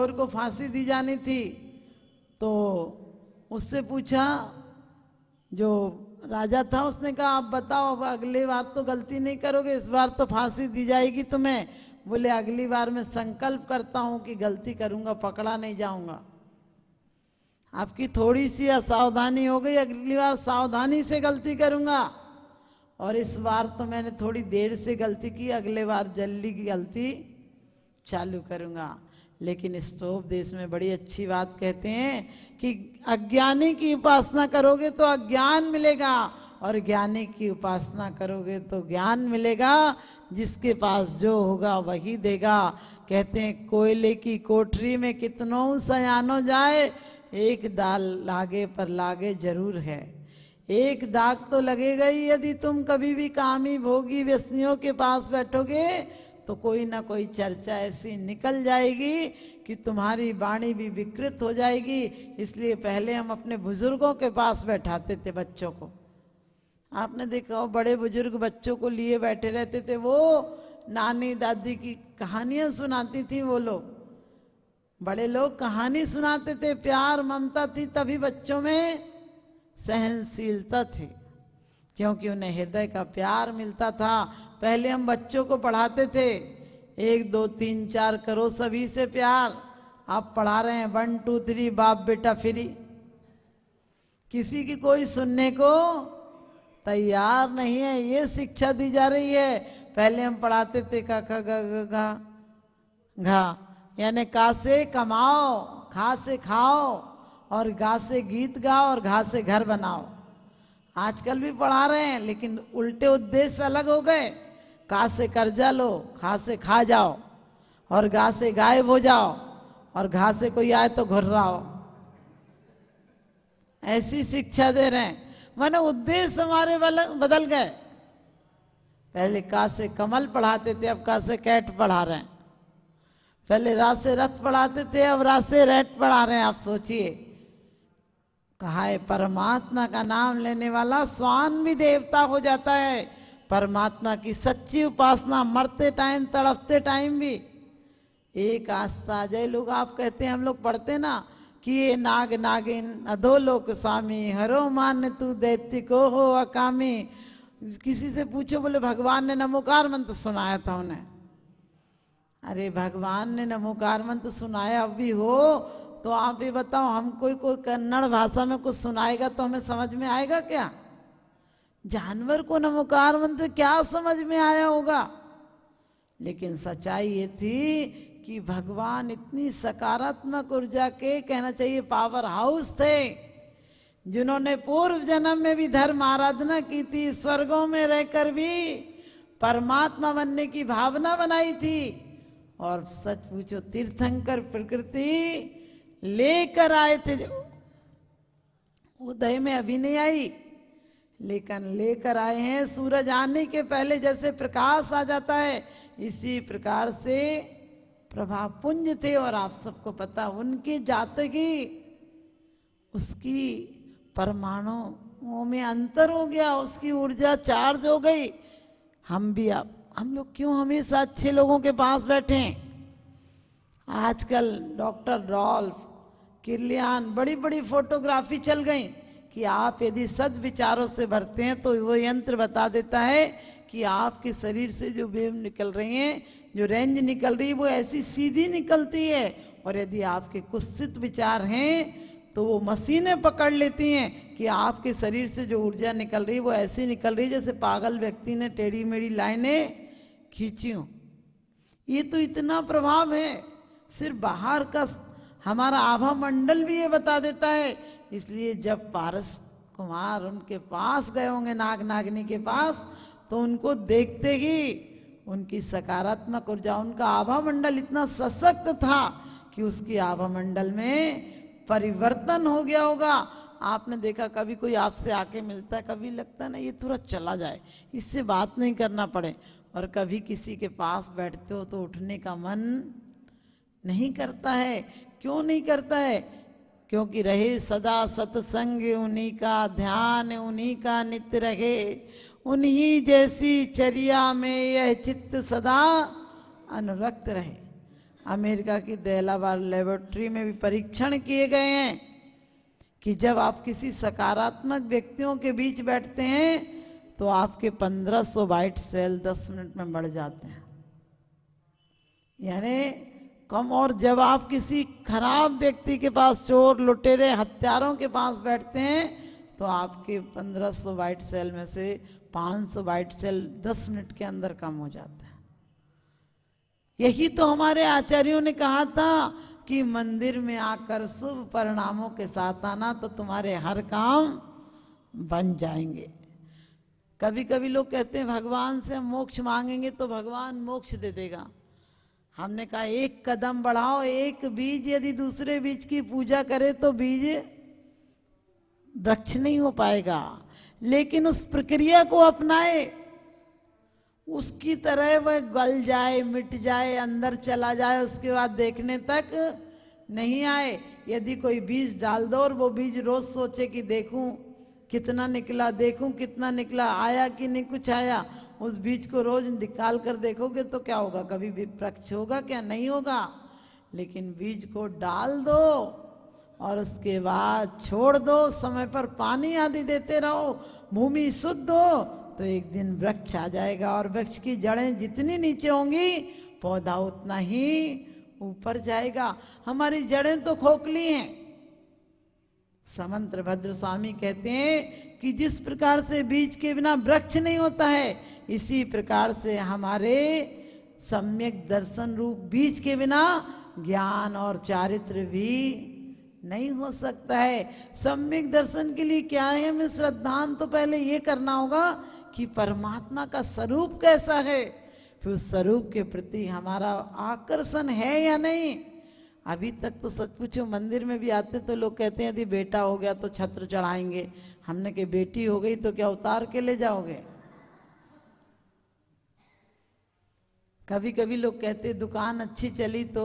चोर को फांसी दी जानी थी तो उससे पूछा जो राजा था उसने कहा आप बताओ अब अगली बार तो गलती नहीं करोगे इस बार तो फांसी दी जाएगी तुम्हें बोले अगली बार मैं संकल्प करता हूँ कि गलती करूँगा पकड़ा नहीं जाऊँगा आपकी थोड़ी सी असावधानी हो गई अगली बार सावधानी से गलती करूँगा और इस बार तो मैंने थोड़ी देर से गलती की अगले बार जल्दी की गलती चालू करूँगा लेकिन स्टोप देश में बड़ी अच्छी बात कहते हैं कि अज्ञानी की उपासना करोगे तो अज्ञान मिलेगा और ज्ञानी की उपासना करोगे तो ज्ञान मिलेगा जिसके पास जो होगा वही देगा कहते हैं कोयले की कोठरी में कितनों सयानो जाए एक दाल लागे पर लागे जरूर है एक दाग तो लगेगा ही यदि तुम कभी भी कामी भोगी व्यसनियों के पास बैठोगे तो कोई ना कोई चर्चा ऐसी निकल जाएगी कि तुम्हारी वाणी भी विकृत हो जाएगी इसलिए पहले हम अपने बुजुर्गों के पास बैठाते थे बच्चों को आपने देखा हो बड़े बुजुर्ग बच्चों को लिए बैठे रहते थे वो नानी दादी की कहानियां सुनाती थी वो लोग बड़े लोग कहानी सुनाते थे प्यार ममता थी तभी बच्चों में सहनशीलता थी क्योंकि उन्हें हृदय का प्यार मिलता था पहले हम बच्चों को पढ़ाते थे एक दो तीन चार करो सभी से प्यार आप पढ़ा रहे हैं वन टू थ्री बाप बेटा फ्री किसी की कोई सुनने को तैयार नहीं है ये शिक्षा दी जा रही है पहले हम पढ़ाते थे का ख गा घा यानी का से कमाओ खा से खाओ और गा से गीत गाओ और घा से घर बनाओ आजकल भी पढ़ा रहे हैं लेकिन उल्टे उद्देश्य अलग हो गए का से कर्जा लो खा से खा जाओ और गा से गायब हो जाओ और घा से कोई आए तो घुर रहा हो ऐसी शिक्षा दे रहे हैं मैंने उद्देश्य हमारे बदल गए पहले का से कमल पढ़ाते थे अब का से कैट पढ़ा रहे हैं पहले रा से रथ पढ़ाते थे अब रा से रेट पढ़ा रहे हैं आप सोचिए कहा है परमात्मा का नाम लेने वाला स्वान भी देवता हो जाता है परमात्मा की सच्ची उपासना मरते टाइम तड़पते टाइम भी एक आस्था जय लोग आप कहते हैं हम लोग पढ़ते ना कि ये नाग नागिन अधोलोक स्वामी हरो मान तू दैत्य को हो अकामी किसी से पूछो बोले भगवान ने नमोकार मंत्र सुनाया था उन्हें अरे भगवान ने नमोकार मंत्र सुनाया अभी हो तो आप भी बताओ हम कोई, कोई कन्नड़ भाषा में कुछ सुनाएगा तो हमें समझ में आएगा क्या जानवर को नमकार मंत्र क्या समझ में आया होगा लेकिन सच्चाई ये थी कि भगवान इतनी सकारात्मक ऊर्जा के कहना चाहिए पावर हाउस थे जिन्होंने पूर्व जन्म में भी धर्म आराधना की थी स्वर्गों में रहकर भी परमात्मा बनने की भावना बनाई थी और सच पूछो तीर्थंकर प्रकृति लेकर आए थे जो उदय में अभी नहीं आई लेकिन लेकर आए हैं सूरज आने के पहले जैसे प्रकाश आ जाता है इसी प्रकार से प्रभा पुंज थे और आप सबको पता उनकी जातकी उसकी परमाणु में अंतर हो गया उसकी ऊर्जा चार्ज हो गई हम भी अब हम लोग क्यों हमेशा अच्छे लोगों के पास बैठे आजकल डॉक्टर रॉल्फ किल्यान बड़ी बड़ी फोटोग्राफी चल गई कि आप यदि सद विचारों से भरते हैं तो वो यंत्र बता देता है कि आपके शरीर से जो वेव निकल रही हैं जो रेंज निकल रही है वो ऐसी सीधी निकलती है और यदि आपके कुत्सित विचार हैं तो वो मशीनें पकड़ लेती हैं कि आपके शरीर से जो ऊर्जा निकल रही है वो ऐसी निकल रही है जैसे पागल व्यक्ति ने टेढ़ी मेढ़ी लाइने खींची हूँ ये तो इतना प्रभाव है सिर्फ बाहर का हमारा आभा मंडल भी ये बता देता है इसलिए जब पारस कुमार उनके पास गए होंगे नाग नागिनी के पास तो उनको देखते ही उनकी सकारात्मक ऊर्जा उनका आभा मंडल इतना सशक्त था कि उसकी आभा मंडल में परिवर्तन हो गया होगा आपने देखा कभी कोई आपसे आके मिलता है कभी लगता है ना ये थोड़ा चला जाए इससे बात नहीं करना पड़े और कभी किसी के पास बैठते हो तो उठने का मन नहीं करता है क्यों नहीं करता है क्योंकि रहे सदा सत्संग उन्हीं का ध्यान उन्हीं का नित्य रहे उन्हीं जैसी चर्या में यह चित्त सदा अनुरक्त रहे अमेरिका की दहलाबाद लेबोरेटरी में भी परीक्षण किए गए हैं कि जब आप किसी सकारात्मक व्यक्तियों के बीच बैठते हैं तो आपके 1500 वाइट सेल 10 मिनट में बढ़ जाते हैं यानी कम और जब आप किसी खराब व्यक्ति के पास चोर लुटेरे हत्यारों के पास बैठते हैं तो आपके 1500 वाइट सेल में से 500 वाइट सेल 10 मिनट के अंदर कम हो जाता है यही तो हमारे आचार्यों ने कहा था कि मंदिर में आकर शुभ परिणामों के साथ आना तो तुम्हारे हर काम बन जाएंगे कभी कभी लोग कहते हैं भगवान से मोक्ष मांगेंगे तो भगवान मोक्ष दे देगा हमने कहा एक कदम बढ़ाओ एक बीज यदि दूसरे बीज की पूजा करे तो बीज वृक्ष नहीं हो पाएगा लेकिन उस प्रक्रिया को अपनाए उसकी तरह वह गल जाए मिट जाए अंदर चला जाए उसके बाद देखने तक नहीं आए यदि कोई बीज डाल दो और वो बीज रोज सोचे कि देखूं कितना निकला देखूं कितना निकला आया कि नहीं कुछ आया उस बीज को रोज निकाल कर देखोगे तो क्या होगा कभी भी वृक्ष होगा क्या नहीं होगा लेकिन बीज को डाल दो और उसके बाद छोड़ दो समय पर पानी आदि देते रहो भूमि शुद्ध हो तो एक दिन वृक्ष आ जाएगा और वृक्ष की जड़ें जितनी नीचे होंगी पौधा उतना ही ऊपर जाएगा हमारी जड़ें तो खोखली हैं समंत्र भद्र स्वामी कहते हैं कि जिस प्रकार से बीज के बिना वृक्ष नहीं होता है इसी प्रकार से हमारे सम्यक दर्शन रूप बीज के बिना ज्ञान और चारित्र भी नहीं हो सकता है सम्यक दर्शन के लिए क्या है हमें श्रद्धांत तो पहले ये करना होगा कि परमात्मा का स्वरूप कैसा है फिर उस स्वरूप के प्रति हमारा आकर्षण है या नहीं अभी तक तो सच पूछो मंदिर में भी आते तो लोग कहते हैं यदि बेटा हो गया तो छत्र चढ़ाएंगे हमने कही बेटी हो गई तो क्या उतार के ले जाओगे कभी कभी लोग कहते दुकान अच्छी चली तो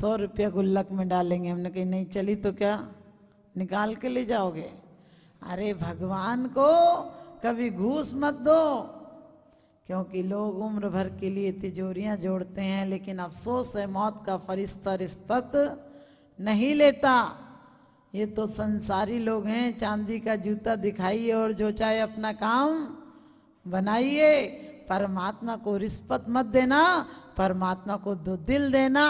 सौ रुपया गुल्लक में डालेंगे हमने कही नहीं चली तो क्या निकाल के ले जाओगे अरे भगवान को कभी घूस मत दो क्योंकि लोग उम्र भर के लिए तिजोरियां जोड़ते हैं लेकिन अफसोस है मौत का फरिश्ता रिश्वत नहीं लेता ये तो संसारी लोग हैं चांदी का जूता दिखाइए और जो चाहे अपना काम बनाइए परमात्मा को रिश्वत मत देना परमात्मा को दो तो दिल देना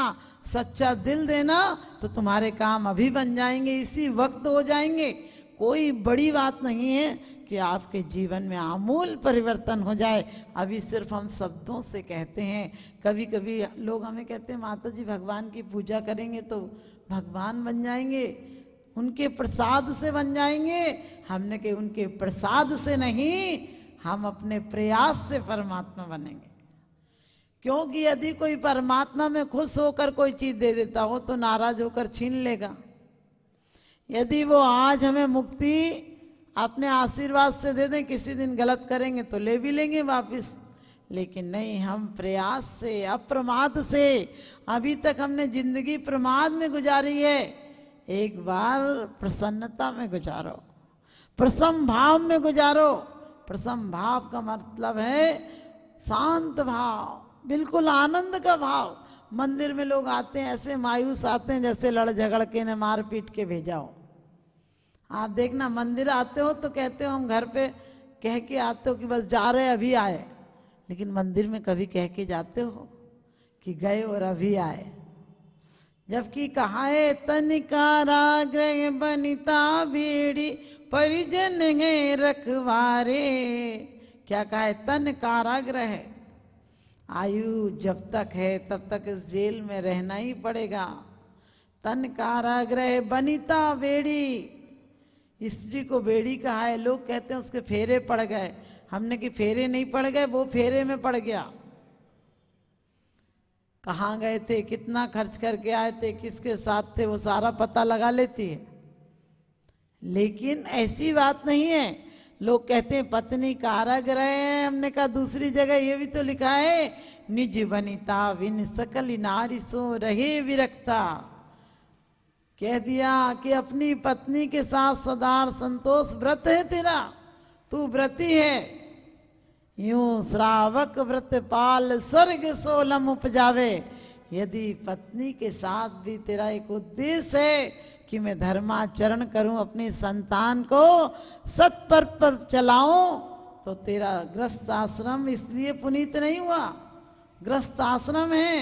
सच्चा दिल देना तो तुम्हारे काम अभी बन जाएंगे इसी वक्त हो जाएंगे कोई बड़ी बात नहीं है कि आपके जीवन में आमूल परिवर्तन हो जाए अभी सिर्फ हम शब्दों से कहते हैं कभी कभी लोग हमें कहते हैं माता जी भगवान की पूजा करेंगे तो भगवान बन जाएंगे उनके प्रसाद से बन जाएंगे हमने कहे उनके प्रसाद से नहीं हम अपने प्रयास से परमात्मा बनेंगे क्योंकि यदि कोई परमात्मा में खुश होकर कोई चीज दे देता हो तो नाराज होकर छीन लेगा यदि वो आज हमें मुक्ति अपने आशीर्वाद से दे दें किसी दिन गलत करेंगे तो ले भी लेंगे वापस लेकिन नहीं हम प्रयास से अप्रमाद से अभी तक हमने जिंदगी प्रमाद में गुजारी है एक बार प्रसन्नता में गुजारो प्रसम भाव में गुजारो प्रसम भाव का मतलब है शांत भाव बिल्कुल आनंद का भाव मंदिर में लोग आते हैं ऐसे मायूस आते हैं जैसे लड़ झगड़ के ने मार पीट के भेजा हो आप देखना मंदिर आते हो तो कहते हो हम घर पे कह के आते हो कि बस जा रहे अभी आए लेकिन मंदिर में कभी कह के जाते हो कि गए और अभी आए जबकि कहा है तनिकारा ग्रह बनिता भीड़ी परिजन गए रखवारे क्या कहा है तन काराग्रह है आयु जब तक है तब तक इस जेल में रहना ही पड़ेगा तन काराग्रह बनिता बेड़ी स्त्री को बेड़ी कहा है लोग कहते हैं उसके फेरे पड़ गए हमने कि फेरे नहीं पड़ गए वो फेरे में पड़ गया कहाँ गए थे कितना खर्च करके आए थे किसके साथ थे वो सारा पता लगा लेती है लेकिन ऐसी बात नहीं है लोग कहते हैं पत्नी कारागृह है हमने कहा दूसरी जगह ये भी तो लिखा है निज वनिता विन सकल नारी सो रहे विरक्ता कह दिया कि अपनी पत्नी के साथ सदार संतोष व्रत है तेरा तू व्रती है यूं श्रावक व्रत पाल स्वर्ग सोलम उपजावे यदि पत्नी के साथ भी तेरा एक उद्देश्य है कि मैं धर्माचरण करूं अपनी संतान को सत पर चलाऊं तो तेरा ग्रस्त आश्रम इसलिए पुनीत नहीं हुआ ग्रस्त आश्रम है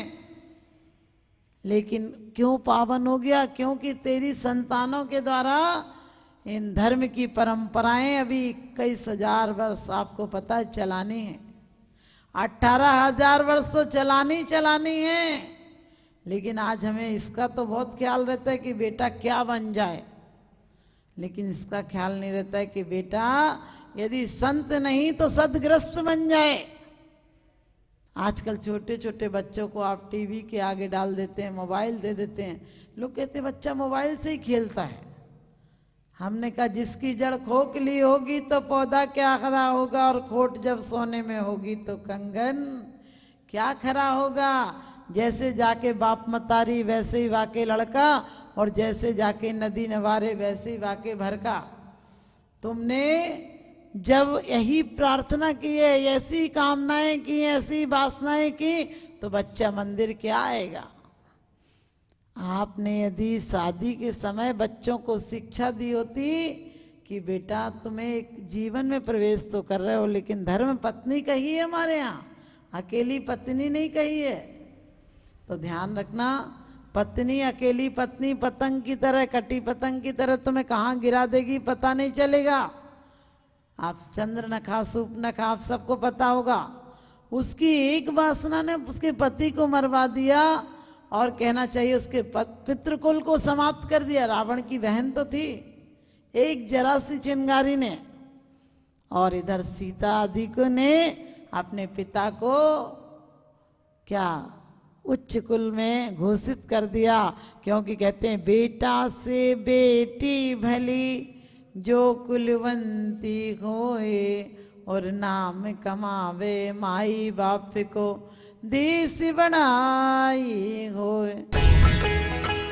लेकिन क्यों पावन हो गया क्योंकि तेरी संतानों के द्वारा इन धर्म की परंपराएं अभी इक्कीस हजार वर्ष आपको पता है चलानी है अठारह हजार वर्ष तो चलानी चलानी है लेकिन आज हमें इसका तो बहुत ख्याल रहता है कि बेटा क्या बन जाए लेकिन इसका ख्याल नहीं रहता है कि बेटा यदि संत नहीं तो सदग्रस्त बन जाए आजकल छोटे छोटे बच्चों को आप टीवी के आगे डाल देते हैं मोबाइल दे देते हैं लोग कहते हैं बच्चा मोबाइल से ही खेलता है हमने कहा जिसकी जड़ खोखली होगी तो पौधा क्या खड़ा होगा और खोट जब सोने में होगी तो कंगन क्या खरा होगा जैसे जाके बाप मतारी वैसे ही वाके लड़का और जैसे जाके नदी नवारे वैसे ही वाके भरका तुमने जब यही प्रार्थना की है ऐसी कामनाएं की ऐसी वासनाएं की तो बच्चा मंदिर क्या आएगा आपने यदि शादी के समय बच्चों को शिक्षा दी होती कि बेटा तुम्हें एक जीवन में प्रवेश तो कर रहे हो लेकिन धर्म पत्नी कही है हमारे यहाँ अकेली पत्नी नहीं कही है तो ध्यान रखना पत्नी अकेली पत्नी पतंग की तरह कटी पतंग की तरह तुम्हें कहाँ गिरा देगी पता नहीं चलेगा आप चंद्र नखा सूप नखा आप सबको पता होगा उसकी एक वासना ने उसके पति को मरवा दिया और कहना चाहिए उसके पितृकुल को समाप्त कर दिया रावण की बहन तो थी एक जरा सी चिंगारी ने और इधर सीता आदि को ने अपने पिता को क्या उच्च कुल में घोषित कर दिया क्योंकि कहते हैं बेटा से बेटी भली जो कुलवंती होए और नाम कमावे माई बाप को देश बनाई होए